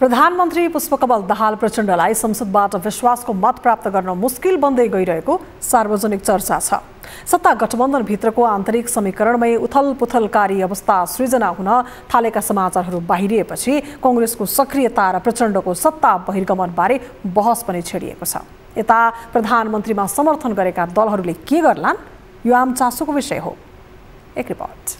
प्रधानमन्त्री पुष्पकमल दाहाल प्रचण्डलाई संसदबाट विश्वासको मत प्राप्त गर्न मुस्किल बन्दै गइरहेको सार्वजनिक चर्चा छ सत्ता गठबन्धनभित्रको आन्तरिक समीकरणमै उथल पुथलकारी अवस्था सृजना हुन थालेका समाचारहरू बाहिरिएपछि कङ्ग्रेसको सक्रियता र प्रचण्डको सत्ता बहिर्गमनबारे बहस पनि छेडिएको छ यता प्रधानमन्त्रीमा समर्थन गरेका दलहरूले के गर्लान् यो आम चासोको विषय हो एक रिपोर्ट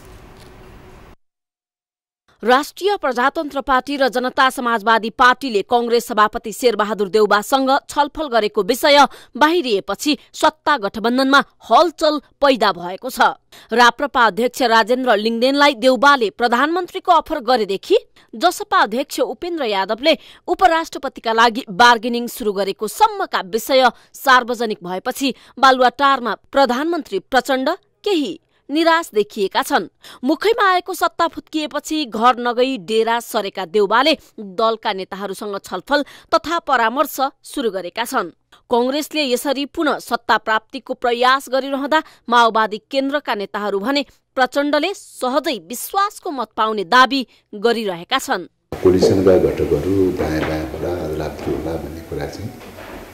राष्ट्रिय प्रजातन्त्र पार्टी र जनता समाजवादी पार्टीले कंग्रेस सभापति शेरबहादुर देउबासँग छलफल गरेको विषय बाहिरिएपछि सत्ता गठबन्धनमा हलचल पैदा भएको छ राप्रपा अध्यक्ष राजेन्द्र लिङ्गदेनलाई देउबाले प्रधानमन्त्रीको अफर गरेदेखि जसपा अध्यक्ष उपेन्द्र यादवले उपराष्ट्रपतिका लागि बार्गेनिङ शुरू गरेको सम्मका विषय सार्वजनिक भएपछि बालुवाटारमा प्रधानमन्त्री प्रचण्ड केही निराश देखिएका छन् मुखैमा आएको सत्ता फुत्किएपछि घर नगई डेरा सरेका देउबाले दलका नेताहरूसँग छलफल तथा परामर्श सुरु गरेका छन् कङ्ग्रेसले यसरी पुनः सत्ता प्राप्तिको प्रयास गरिरहँदा माओवादी केन्द्रका नेताहरू भने प्रचण्डले सहजै विश्वासको मत पाउने दावी गरिरहेका छन्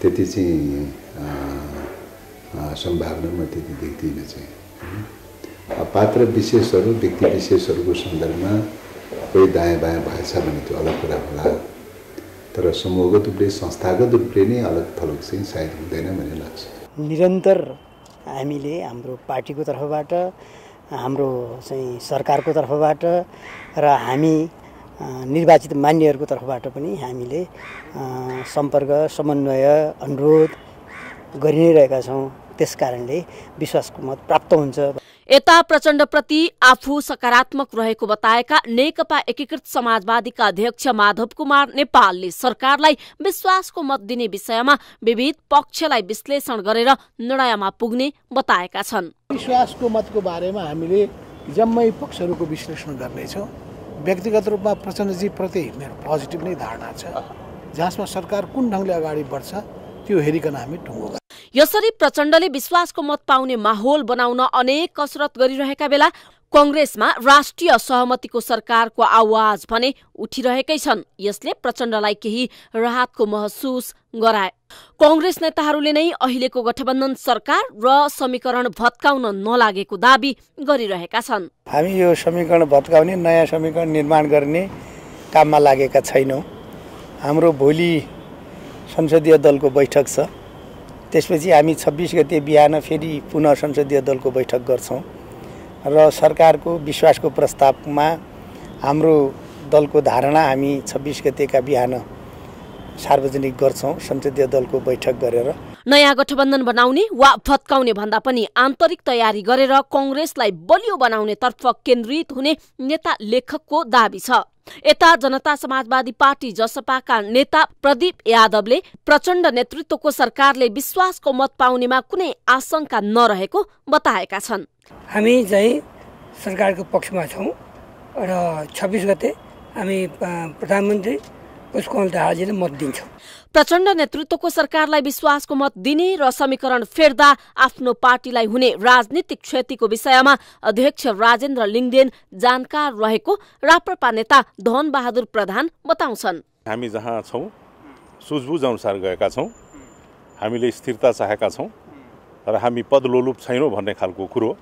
त्यति चाहिँ सम्भावना म त्यति देख्दिनँ चाहिँ पात्र विशेषहरू व्यक्ति विशेषहरूको सन्दर्भमा कोही दायाँ बायाँ भएछ भने त्यो अलग कुरा होला तर समूहगत रूपले संस्थागत रूपले नै अलग थलग चाहिँ सायद हुँदैन भन्ने लाग्छ निरन्तर हामीले हाम्रो पार्टीको तर्फबाट हाम्रो चाहिँ सरकारको तर्फबाट र हामी निर्वाचित मान्यहरूको तर्फबाट पनि हामीले सम्पर्क समन्वय अनुरोध गरि नै रहेका छौँ त्यस कारणले विश्वासको मत प्राप्त हुन्छ यता प्रचण्डप्रति आफू सकारात्मक रहेको बताएका नेकपा एकीकृत समाजवादीका अध्यक्ष माधव कुमार नेपालले सरकारलाई विश्वासको मत दिने विषयमा विविध पक्षलाई विश्लेषण गरेर निर्णयमा पुग्ने बताएका छन् विश्वासको मतको बारेमा हामीले जम्मै पक्षहरूको विश्लेषण गर्नेछौँ व्यक्तिगत रूपमा प्रचण्डजी प्रति मेरो पोजिटिभ नै धारणा छ जहाँसम्म सरकार कुन ढङ्गले अगाडि बढ्छ त्यो हेरिकन हामी टुङ्गो यसरी प्रचण्डले विश्वासको मत पाउने माहौल बनाउन अनेक कसरत गरिरहेका बेला कङ्ग्रेसमा राष्ट्रिय सहमतिको सरकारको आवाज भने उठिरहेकै छन् यसले प्रचण्डलाई केही राहतको महसुस गराए कङ्ग्रेस नेताहरूले नै अहिलेको गठबन्धन सरकार र समीकरण भत्काउन नलागेको दावी गरिरहेका छन् हामी यो समीकरण भत्काउने नयाँ समीकरण निर्माण गर्ने काममा लागेका छैनौँ हाम्रो भोलि संसदीय दलको बैठक छ त्यसपछि हामी छब्बिस गते बिहान फेरि पुनः संसदीय दलको बैठक गर्छौँ र सरकारको विश्वासको प्रस्तावमा हाम्रो दलको धारणा हामी छब्बिस गतेका बिहान सार्वजनिक गर्छौँ संसदीय दलको बैठक गरेर नयाँ गठबन्धन बनाउने वा भत्काउने भन्दा पनि आन्तरिक तयारी गरेर कङ्ग्रेसलाई बलियो बनाउनेतर्फ केन्द्रित हुने नेता लेखकको दावी छ यता जनता समाजवादी पार्टी जसपाका नेता प्रदीप यादवले प्रचण्ड नेतृत्वको सरकारले विश्वासको मत पाउनेमा कुनै आशंका नरहेको बताएका छन् हामी चाहिँ सरकारको पक्षमा छौँ र छब्बिस गते हामी प्रधानमन्त्री उसको अन्त मत दिन्छ प्रचण्ड नेतृत्वको सरकारलाई विश्वासको मत दिने र समीकरण फेर्दा आफ्नो पार्टीलाई हुने राजनीतिक क्षतिको विषयमा अध्यक्ष राजेन्द्र लिङ्गदेन जानकार रहेको राप्रपा नेता धनबहादुर प्रधान बताउँछन् हामी जहाँ छौँ सुझबुझ अनुसार गएका छौँ हामीले स्थिरता चाहेका छौँ र हामी पदलोलुप छैनौँ भन्ने खालको कुरो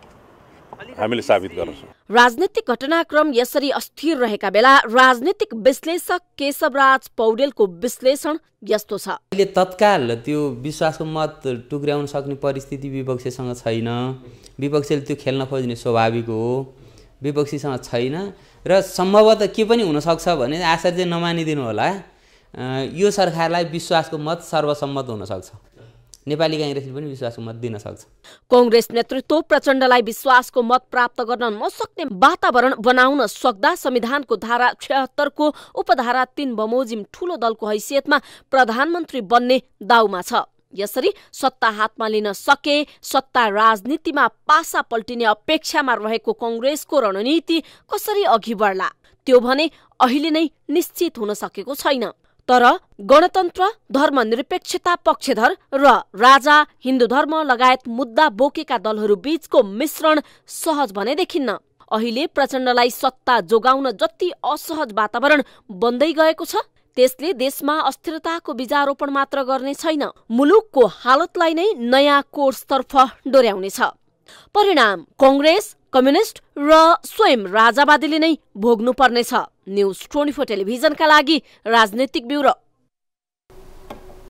हामीले साबित गर्छौँ राजनीतिक घटनाक्रम यसरी अस्थिर रहेका बेला राजनीतिक विश्लेषक केशवराज पौडेलको विश्लेषण यस्तो छ अहिले तत्काल त्यो विश्वासको मत टुक्राउन सक्ने परिस्थिति विपक्षसँग छैन विपक्षले त्यो खेल्न खोज्ने स्वाभाविक हो विपक्षीसँग छैन र सम्भवतः के पनि हुनसक्छ भने आशा चाहिँ नमानिदिनु होला यो सरकारलाई विश्वासको मत सर्वसम्मत हुनसक्छ नेपाली काङ्ग्रेसले पनि विश्वासको मत दिन सक्छ कङ्ग्रेस नेतृत्व प्रचण्डलाई विश्वासको मत प्राप्त गर्न नसक्ने वातावरण बनाउन सक्दा संविधानको धारा छत्तरको उपधारा तीन बमोजिम ठूलो दलको हैसियतमा प्रधानमन्त्री बन्ने दाउमा छ यसरी सत्ता हातमा लिन सके सत्ता राजनीतिमा पासा पल्टिने अपेक्षामा रहेको कङ्ग्रेसको रणनीति कसरी अघि बढ्ला त्यो भने अहिले नै निश्चित हुन सकेको छैन तर गणतन्त्र धर्मनिरपेक्षता पक्षधर र राजा हिन्दू धर्म लगायत मुद्दा बोकेका दलहरू बीचको मिश्रण सहज भने देखिन्न अहिले प्रचण्डलाई सत्ता जोगाउन जति असहज वातावरण बन्दै गएको छ त्यसले देशमा अस्थिरताको बीजारोपण मात्र गर्ने छैन मुलुकको हालतलाई नै नयाँ कोर्सतर्फ डोर्याउनेछ परिणाम कङ्ग्रेस कम्युनिस्ट र स्वयं राजावादीले नै भोग्नुपर्नेछ न्युज ट्वेन्टी फोर टेलिभिजनका लागि राजनैतिक ब्युरो